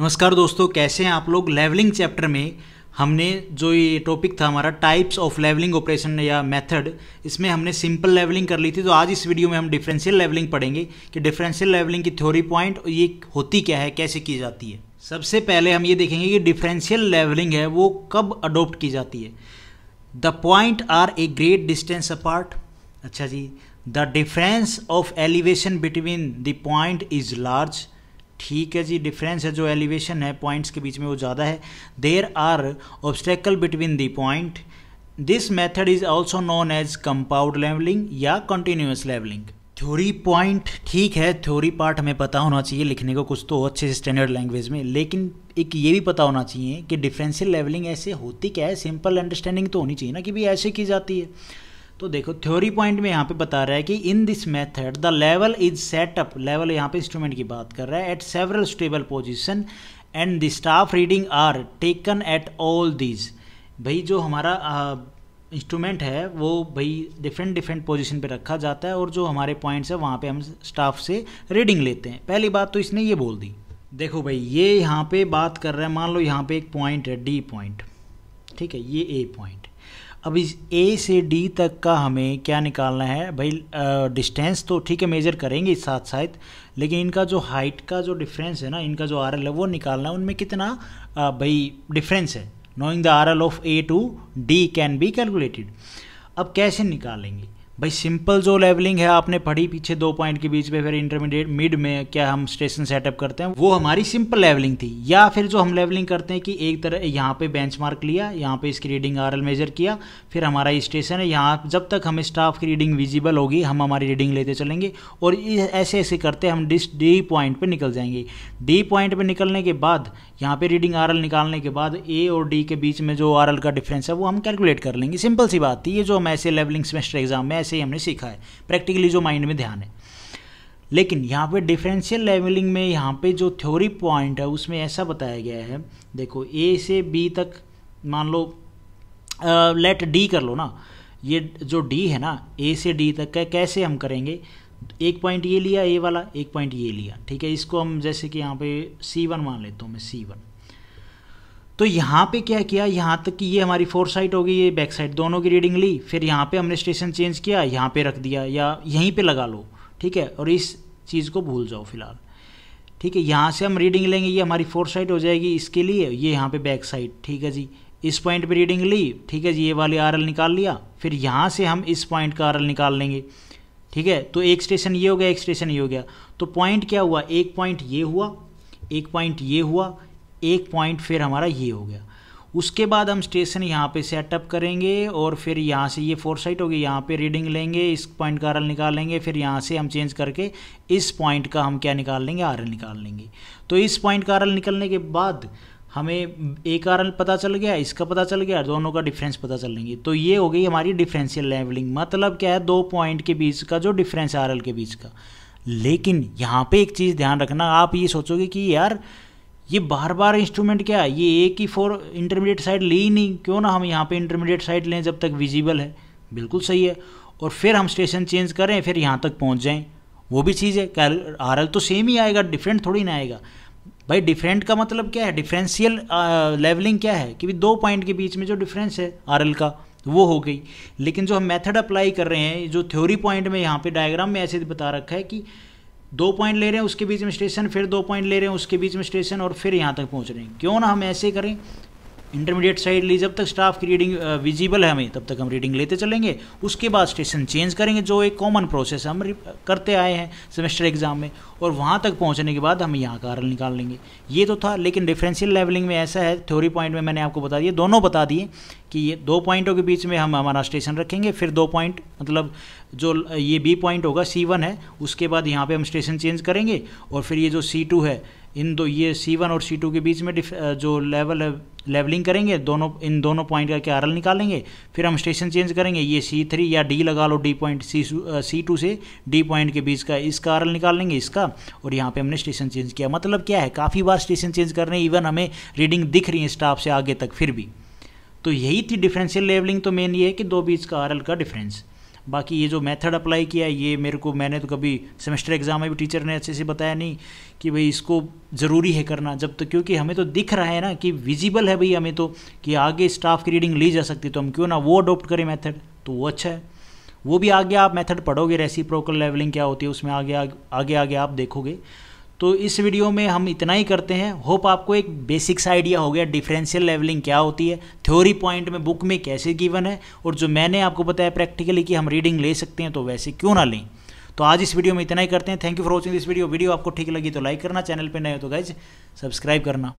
नमस्कार दोस्तों कैसे हैं आप लोग लेवलिंग चैप्टर में हमने जो ये टॉपिक था हमारा टाइप्स ऑफ लेवलिंग ऑपरेशन या मेथड इसमें हमने सिंपल लेवलिंग कर ली थी तो आज इस वीडियो में हम डिफरेंशियल लेवलिंग पढ़ेंगे कि डिफरेंशियल लेवलिंग की थ्योरी पॉइंट और ये होती क्या है कैसे की जाती है सबसे पहले हम ये देखेंगे कि डिफरेंशियल लेवलिंग है वो कब अडोप्ट की जाती है the point are a great distance apart अच्छा जी the difference of elevation between the point is large ठीक है जी डिफरेंस है जो एलिवेशन है पॉइंट्स के बीच में वो ज़्यादा है there are obstacle between the point this method is also known as compound levelling या कंटिन्यूस लेवलिंग थ्योरी पॉइंट ठीक है थ्योरी पार्ट हमें पता होना चाहिए लिखने को कुछ तो अच्छे से स्टैंडर्ड लैंग्वेज में लेकिन एक ये भी पता होना चाहिए कि डिफरेंशियल लेवलिंग ऐसे होती क्या है सिंपल अंडरस्टैंडिंग तो होनी चाहिए ना कि भी ऐसे की जाती है तो देखो थ्योरी पॉइंट में यहाँ पे बता रहा है कि in this method the level is set up level यहाँ पे इंस्ट्रूमेंट की बात कर रहा है at several stable position and the staff reading are taken at all these भाई जो हमारा इंस्ट्रूमेंट है वो भाई डिफरेंट डिफरेंट पोजिशन पे रखा जाता है और जो हमारे पॉइंट्स है वहाँ पे हम स्टाफ से रीडिंग लेते हैं पहली बात तो इसने ये बोल दी देखो भाई ये यहाँ पे बात कर रहा है मान लो यहाँ पे एक पॉइंट है डी पॉइंट ठीक है ये ए पॉइंट अब इस ए से डी तक का हमें क्या निकालना है भाई डिस्टेंस तो ठीक है मेजर करेंगे साथ साथ लेकिन इनका जो हाइट का जो डिफरेंस है ना इनका जो आर एल है वो निकालना है उनमें कितना आ, भाई डिफरेंस है knowing the R L of A to D can be calculated अब कैसे निकालेंगे भाई सिंपल जो लेवलिंग है आपने पढ़ी पीछे दो पॉइंट के बीच में फिर इंटरमीडिएट मिड में क्या हम स्टेशन सेटअप करते हैं वो हमारी सिंपल लेवलिंग थी या फिर जो हम लेवलिंग करते हैं कि एक तरह यहाँ पे बेंच लिया यहाँ पे इसकी रीडिंग आर मेजर किया फिर हमारा स्टेशन है यहाँ जब तक हमें स्टाफ की रीडिंग विजिबल होगी हम हमारी रीडिंग लेते चलेंगे और ऐसे ऐसे करते हम डिस डी पॉइंट पर निकल जाएंगे डी पॉइंट पर निकलने के बाद यहाँ पे रीडिंग आर निकालने के बाद ए और डी के बीच में जो आर का डिफरेंस है वो हम कैलकुलेट कर लेंगे सिंपल सी बात थी ये जो हम ऐसे लेवलिंग सेमेस्टर एग्जाम में ऐसे ऐसे ही हमने सीखा है प्रैक्टिकली जो माइंड में ध्यान है लेकिन यहाँ पे डिफरेंशियल लेवलिंग में यहाँ पे जो थ्योरी पॉइंट है उसमें ऐसा बताया गया है देखो ए से बी तक मान लो लेट डी कर लो ना ये जो डी है ना ए से डी तक का कैसे हम करेंगे एक पॉइंट ये लिया ए वाला एक पॉइंट ये लिया ठीक है इसको हम जैसे कि यहाँ पे सी वन मान लेता हूँ मैं सी वन तो यहाँ पे क्या किया यहाँ तक कि ये हमारी फोर साइड हो गई ये बैक साइड दोनों की रीडिंग ली फिर यहाँ पे हमने स्टेशन चेंज किया यहाँ पे रख दिया या यहीं पे लगा लो ठीक है और इस चीज़ को भूल जाओ फिलहाल ठीक है यहाँ से हम रीडिंग लेंगे ये हमारी फोर साइड हो जाएगी इसके लिए ये यहाँ पे बैक साइड ठीक है जी इस पॉइंट पर रीडिंग ली ठीक है जी ये वाले आर निकाल लिया फिर यहाँ से हम इस पॉइंट का आर निकाल लेंगे ठीक है तो एक स्टेशन ये हो गया एक स्टेशन ये हो गया तो पॉइंट क्या हुआ एक पॉइंट ये हुआ एक पॉइंट ये हुआ एक पॉइंट फिर हमारा ये हो गया उसके बाद हम स्टेशन यहाँ पे सेटअप करेंगे और फिर यहाँ से ये फोर साइट होगी यहाँ पे रीडिंग लेंगे इस पॉइंट का आर निकालेंगे फिर यहाँ से हम चेंज करके इस पॉइंट का हम क्या निकाल लेंगे आर निकाल लेंगे तो इस पॉइंट का आर निकलने के बाद हमें एक आर पता चल गया इसका पता चल गया दोनों का डिफरेंस पता चल लेंगे तो ये हो गई हमारी डिफरेंशियल लेवलिंग मतलब क्या है दो पॉइंट के बीच का जो डिफरेंस आर के बीच का लेकिन यहाँ पर एक चीज़ ध्यान रखना आप ये सोचोगे कि यार ये बार बार इंस्ट्रूमेंट क्या है ये एक ही फोर इंटरमीडिएट साइड ली ही नहीं क्यों ना हम यहाँ पे इंटरमीडिएट साइड लें जब तक विजिबल है बिल्कुल सही है और फिर हम स्टेशन चेंज करें फिर यहाँ तक पहुँच जाएँ वो भी चीज़ है कैल आर तो सेम ही आएगा डिफरेंट थोड़ी ना आएगा भाई डिफरेंट का मतलब क्या है डिफरेंशियल लेवलिंग क्या है कि दो पॉइंट के बीच में जो डिफरेंस है आर का वो हो गई लेकिन जो हम मेथड अप्लाई कर रहे हैं जो थ्योरी पॉइंट में यहाँ पे डायग्राम में ऐसे बता रखा है कि दो पॉइंट ले रहे हैं उसके बीच में स्टेशन फिर दो पॉइंट ले रहे हैं उसके बीच में स्टेशन और फिर यहाँ तक पहुँच रहे हैं क्यों ना हम ऐसे करें इंटरमीडिएट साइड ली जब तक स्टाफ की रीडिंग विजिबल है हमें तब तक हम रीडिंग लेते चलेंगे उसके बाद स्टेशन चेंज करेंगे जो एक कॉमन प्रोसेस हम करते आए हैं सेमेस्टर एग्जाम में और वहाँ तक पहुँचने के बाद हम यहाँ का आरल निकाल लेंगे ये तो था लेकिन डिफरेंशियल लेवलिंग में ऐसा है थ्योरी पॉइंट में मैंने आपको बता दिया दोनों बता दिए कि ये दो पॉइंटों के बीच में हम हमारा स्टेशन रखेंगे फिर दो पॉइंट मतलब जो ये बी पॉइंट होगा सी वन है उसके बाद यहाँ पर हम स्टेशन चेंज करेंगे और फिर ये जो सी टू है इन दो ये सी वन और सी टू के बीच में जो लेवल है लेवलिंग करेंगे दोनों इन दोनों पॉइंट का क्या आरल निकालेंगे फिर हम स्टेशन चेंज करेंगे ये सी थ्री या डी लगा लो D point C C two से डी पॉइंट के बीच का इसका आरल निकाल लेंगे इसका और यहाँ पे हमने स्टेशन चेंज किया मतलब क्या है काफ़ी बार स्टेशन चेंज कर रहे हैं इवन हमें रीडिंग दिख रही है स्टाफ से आगे तक फिर भी तो यही थी डिफरेंशियल लेवलिंग तो मेन ये है कि दो बीच का आरल का डिफरेंस बाकी ये जो मेथड अप्लाई किया है ये मेरे को मैंने तो कभी सेमेस्टर एग्ज़ाम में भी टीचर ने अच्छे से बताया नहीं कि भाई इसको ज़रूरी है करना जब तक तो, क्योंकि हमें तो दिख रहा है ना कि विजिबल है भाई हमें तो कि आगे स्टाफ की रीडिंग ली जा सकती तो हम क्यों ना वो अडोप्ट करें मैथड तो वो अच्छा है वो भी आगे आप मेथड पढ़ोगे रेसी लेवलिंग क्या होती है उसमें आगे आगे आगे, आगे आप देखोगे तो इस वीडियो में हम इतना ही करते हैं होप आपको एक बेसिक्स आइडिया हो गया डिफरेंशियल लेवलिंग क्या होती है थ्योरी पॉइंट में बुक में कैसे गिवन है और जो मैंने आपको बताया प्रैक्टिकली कि हम रीडिंग ले सकते हैं तो वैसे क्यों ना लें तो आज इस वीडियो में इतना ही करते हैं thank you for watching this video video आपको ठीक लगी तो लाइक करना चैनल पर नए हो तो गाइज सब्सक्राइब करना